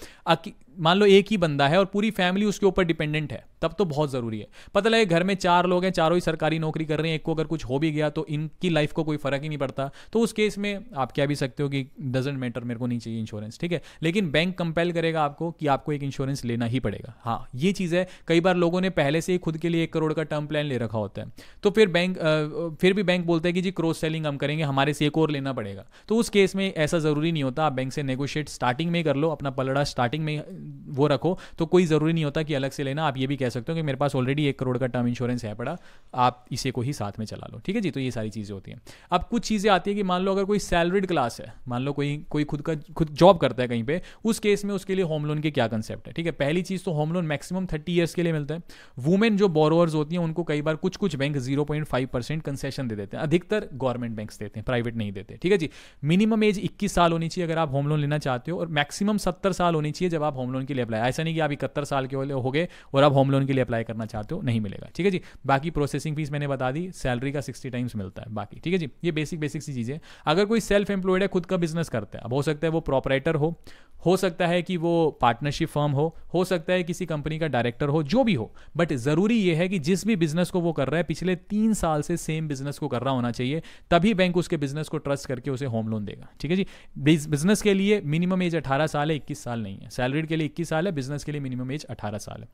मान लो एक ही बंदा है और पूरी फैमिली उसके ऊपर डिपेंडेंट है तब तो बहुत ज़रूरी है पता लगे घर में चार लोग हैं चारों ही सरकारी नौकरी कर रहे हैं एक को अगर कुछ हो भी गया तो इनकी लाइफ को कोई फ़र्क ही नहीं पड़ता तो उस केस में आप क्या भी सकते हो कि डजेंट मैटर मेरे को नहीं चाहिए इंश्योरेंस ठीक है लेकिन बैंक कंपेल करेगा आपको कि आपको एक इंश्योरेंस लेना ही पड़ेगा हाँ ये चीज़ है कई बार लोगों ने पहले से ही खुद के लिए एक करोड़ का टर्म प्लान ले रखा होता है तो फिर बैंक फिर भी बैंक बोलता है कि जी क्रॉस सेलिंग हम करेंगे हमारे से एक और लेना पड़ेगा तो उस केस में ऐसा ज़रूरी नहीं होता आप बैंक से नेगोशिएट स्टार्टिंग में कर लो अपना पलड़ा स्टार्टिंग में वो रखो तो कोई ज़रूरी नहीं होता कि अलग से लेना आप ये भी कह सकते हो कि मेरे पास ऑलरेडी एक करोड़ का टर्म इंश्योरेंस है पड़ा आप इसे को ही साथ में चला लो ठीक है जी तो ये सारी चीज़ें होती हैं अब कुछ चीज़ें आती है कि मान लो अगर कोई सैलरीड क्लास है मान लो कोई कोई खुद का खुद जॉब करता है कहीं पर उस केस में उसके लिए होम लोन के क्या कंसेप्ट है ठीक है पहली चीज़ तो home loan maximum thirty years के लिए मिलता है वुमेन जो बोरोवर्स होती हैं उनको कई बार कुछ कुछ bank zero point five percent concession दे देते हैं अधिकतर गवर्नमेंट बैंक देते हैं प्राइवेट नहीं देते ठीक है जी मिनिमम एज इक्कीस साल होनी चाहिए अगर आप होम लोन लेना चाहते हो और मैक्सिमम सत्तर साल होनी चाहिए जब आप होम लोन के लिए अप्लाई ऐसा नहीं कि आप इकहत्तर साल के हो गए और आप होम लोन के लिए अप्लाई करना चाहते हो नहीं मिलेगा ठीक है जी बाकी प्रोसेसिंग फीस मैंने बता दी सैलरी का सिक्सटी टाइम्स मिलता है बाकी ठीक है जी ये बेसिक बेसिक सी चीज़ें अगर कोई सेल्फ एम्प्लॉयड है खुद का बिजनेस करता है अब हो सकता है वो प्रोपराइटर हो हो सकता है कि वो पार्टनरशिप फर्म हो हो सकता है किसी कंपनी का डायरेक्टर हो जो भी हो बट ज़रूरी ये है कि जिस भी बिजनेस को वो कर रहा है पिछले तीन साल से सेम बिजनेस को कर रहा होना चाहिए तभी बैंक उसके बिजनेस को ट्रस्ट करके उसे होम लोन देगा ठीक है जी बिजनेस के लिए मिनिमम एज अठारह साल है इक्कीस साल नहीं है सैलरीड के लिए लिए इक्कीस साल है बिजनेस के लिए मिनिमम एज अठारह साल है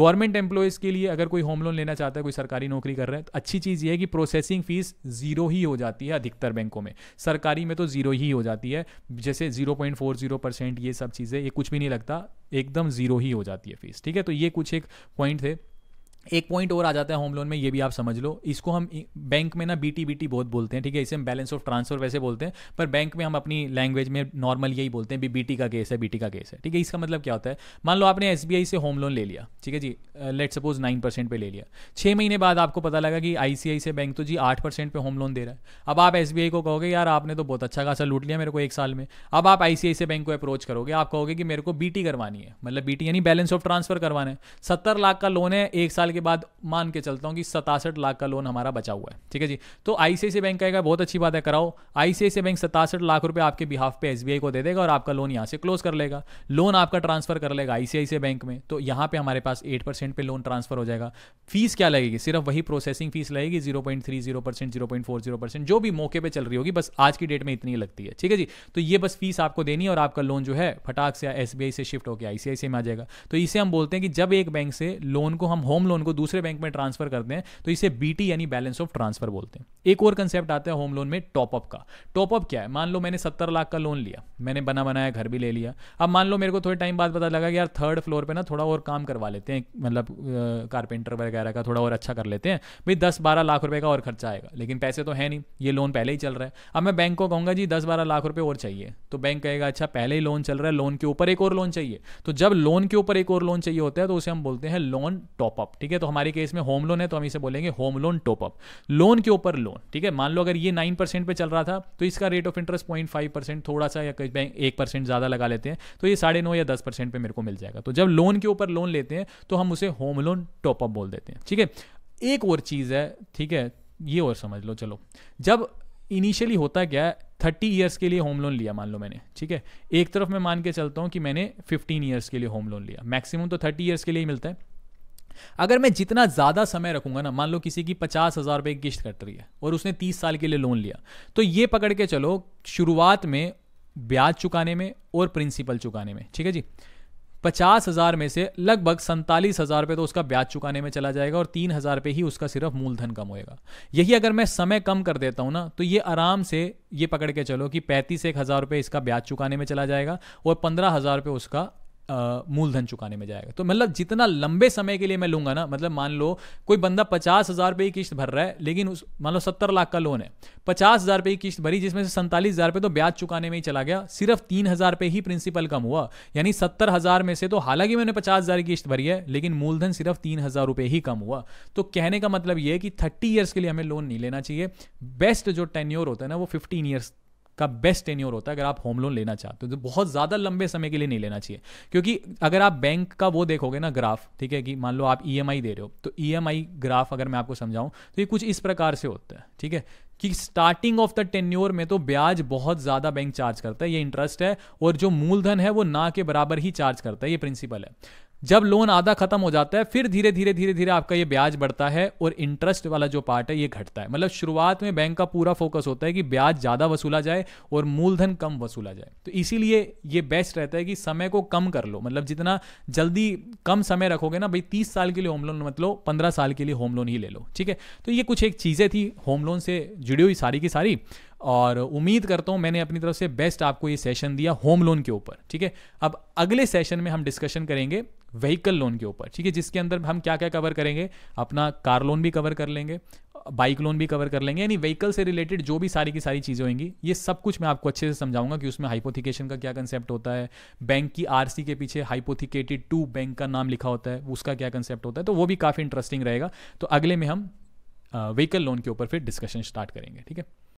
गवर्नमेंट एम्प्लॉयज़ के लिए अगर कोई होम लोन लेना चाहता है कोई सरकारी नौकरी कर रहा है तो अच्छी चीज़ यह है कि प्रोसेसिंग फीस जीरो ही हो जाती है अधिकतर बैंकों में सरकारी में तो जीरो ही हो जाती है जैसे zero point four zero percent ये सब चीज़ें ये कुछ भी नहीं लगता एकदम जीरो ही हो जाती है फीस ठीक है तो ये कुछ एक पॉइंट थे एक पॉइंट और आ जाता है होम लोन में ये भी आप समझ लो इसको हम बैंक में ना बीटी बीटी बहुत बोलते हैं ठीक है इसे हम बैलेंस ऑफ ट्रांसफर वैसे बोलते हैं पर बैंक में हम अपनी लैंग्वेज में नॉर्मल यही बोलते हैं भी बीटी का केस है बीटी का केस है ठीक है इसका मतलब क्या होता है मान लो आपने एस से होम लोन ले लिया ठीक है जी लेट सपोज नाइन परसेंट ले लिया छः महीने बाद आपको पता लगा कि आई से बैंक तो जी आठ परसेंट होम लोन दे रहा है अब आप एस को कहोगे यार आपने तो बहुत अच्छा खासा लूट लिया मेरे को एक साल में अब आप आई से बैंक को अप्रोच करोगे आप कहोगे कि मेरे को बी करवानी है मतलब बी यानी बैलेंस ऑफ ट्रांसफर करवाना है सत्तर लाख का लोन है एक साल के बाद मान के चलता हूँ कि सतासठ लाख का लोन हमारा बचा हुआ है ठीक है जी तो आईसीआईसी बैंक कहेगा बहुत अच्छी बात है कराओ आईसीआईसी बैंक सतासठ लाख रुपये आपके बिहाफ पे एस को दे देगा और आपका लोन यहाँ से क्लोज कर लेगा लोन आपका ट्रांसफर कर लेगा आईसीआईसी बैंक में तो यहाँ पे हमारे पास एट पे लोन ट्रांसफर हो जाएगा फीस क्या लगेगी सिर्फ वही प्रोसेसिंग फीस लगेगी जीरो पॉइंट जो भी मौके पर चल रही होगी बस आज की डेट में इतनी लगती है ठीक है जी तो ये बस फीस आपको देनी और आपका लोन जो है फटाक से एस से शिफ्ट होकर आईसीआईसी में आ जाएगा तो इसे हम बोलते हैं कि जब एक बैंक से लोन को हम होम लोन उनको दूसरे बैंक में ट्रांसफर करते हैं तो इसे बी यानी बैलेंस ऑफ ट्रांसफर बोलते हैं एक और कंसेप्ट आता है होम लोन में टॉपअप का टॉपअप क्या है मान लो मैंने सत्तर लाख का लोन लिया मैंने बना बनाया घर भी ले लिया अब मान लो मेरे को थोड़े टाइम बाद पता लगा कि यार थर्ड फ्लोर पर ना थोड़ा और काम करवा लेते हैं मतलब कारपेंटर वगैरह का थोड़ा और अच्छा कर लेते हैं भाई दस बारह लाख रुपये का और खर्चा आएगा लेकिन पैसे तो है नहीं ये लोन पहले ही चल रहा है अब मैं बैंक को कहूँगा जी दस बारह लाख रुपये और चाहिए तो बैंक कहेगा अच्छा पहले ही लोन चल रहा है लोन के ऊपर एक और लोन चाहिए तो जब लोन के ऊपर एक और लोन चाहिए होता है तो उसे हम बोलते हैं लोन टॉपअप ठीक ठीक है तो हमारे केस में होम लोन है तो हम इसे बोलेंगे होम लोन टॉपअप लोन के ऊपर लोन ठीक है मान लो अगर ये नाइन परसेंट पर चल रहा था तो इसका rate of interest point five percent थोड़ा सा या कई बैंक एक परसेंट ज़्यादा लगा लेते हैं तो ये साढ़े नौ या दस परसेंट पर मेरे को मिल जाएगा तो जब लोन के ऊपर लोन लेते हैं तो हम उसे होम लोन टॉपअप बोल देते हैं ठीक है एक और चीज़ है ठीक है ये और समझ लो चलो जब इनिशियली होता क्या है थर्टी ईयर्स के लिए होम लोन लिया मान लो मैंने ठीक है एक तरफ मैं मान के चलता हूँ कि मैंने फिफ्टीन ईयर्स के लिए होम लोन लिया मैक्सिमम तो थर्टी ईयर्स के लिए ही मिलता है अगर मैं जितना ज़्यादा समय रखूंगा ना मान लो किसी की पचास हज़ार रुपये किश्त कट रही है और उसने तीस साल के लिए लोन लिया तो ये पकड़ के चलो शुरुआत में ब्याज चुकाने में और प्रिंसिपल चुकाने में ठीक है जी पचास हज़ार में से लगभग सैंतालीस हज़ार रुपये तो उसका ब्याज चुकाने में चला जाएगा और तीन हज़ार रुपये ही उसका सिर्फ मूलधन कम होएगा यही अगर मैं समय कम कर देता हूं ना तो ये आराम से ये पकड़ के चलो कि पैंतीस एक हज़ार रुपये इसका ब्याज चुकाने में चला जाएगा और पंद्रह हज़ार रुपये उसका मूलधन चुकाने में जाएगा तो मतलब जितना लंबे समय के लिए मैं लूंगा ना मतलब मान लो कोई बंदा पचास हज़ार रुपये की किस्त भर रहा है लेकिन उस मान लो सत्तर लाख का लोन है पचास हज़ार रुपये की किस्त भरी जिसमें से सैंतालीस हज़ार रुपये तो ब्याज चुकाने में ही चला गया सिर्फ तीन हज़ार रुपये ही प्रिंसिपल कम हुआ यानी सत्तर हज़ार में से तो हालांकि मैंने पचास हज़ार की किस्त भरी है लेकिन मूलधन सिर्फ तीन हज़ार रुपये ही कम हुआ तो कहने का मतलब ये है कि थर्टी ईयर्स के लिए हमें लोन नहीं लेना चाहिए बेस्ट जो टेन्योर होता है ना वो फिफ्टीन ईयर्स का बेस्ट टेन्योर होता है अगर आप होम लोन लेना चाहते हो तो बहुत ज़्यादा लंबे समय के लिए नहीं लेना चाहिए क्योंकि अगर आप बैंक का वो देखोगे ना ग्राफ ठीक है कि मान लो आप ई e दे रहे हो तो ई e ग्राफ अगर मैं आपको समझाऊं तो ये कुछ इस प्रकार से होता है ठीक है कि स्टार्टिंग ऑफ द टेन्योर में तो ब्याज बहुत ज़्यादा बैंक चार्ज करता है ये इंटरेस्ट है और जो मूलधन है वो ना के बराबर ही चार्ज करता है ये प्रिंसिपल है जब लोन आधा खत्म हो जाता है फिर धीरे धीरे धीरे धीरे आपका ये ब्याज बढ़ता है और इंटरेस्ट वाला जो पार्ट है ये घटता है मतलब शुरुआत में बैंक का पूरा फोकस होता है कि ब्याज ज़्यादा वसूला जाए और मूलधन कम वसूला जाए तो इसीलिए ये बेस्ट रहता है कि समय को कम कर लो मतलब जितना जल्दी कम समय रखोगे ना भाई तीस साल के लिए होम लोन मत लो पंद्रह साल के लिए होम लोन ही ले लो ठीक है तो ये कुछ एक चीज़ें थी होम लोन से जुड़ी हुई सारी की सारी और उम्मीद करता हूँ मैंने अपनी तरफ से बेस्ट आपको ये सेशन दिया होम लोन के ऊपर ठीक है अब अगले सेशन में हम डिस्कशन करेंगे व्हीकल लोन के ऊपर ठीक है जिसके अंदर हम क्या क्या कवर करेंगे अपना कार लोन भी कवर कर लेंगे बाइक लोन भी कवर कर लेंगे यानी व्हीकल से रिलेटेड जो भी सारी की सारी चीज़ें होंगी ये सब कुछ मैं आपको अच्छे से समझाऊंगा कि उसमें हाइपोथिकेशन का क्या कंसेप्ट होता है बैंक की आरसी के पीछे हाइपोथिकेटेड टू बैंक का नाम लिखा होता है उसका क्या कंसेप्ट होता है तो वो भी काफ़ी इंटरेस्टिंग रहेगा तो अगले में हम व्हीकल लोन के ऊपर फिर डिस्कशन स्टार्ट करेंगे ठीक है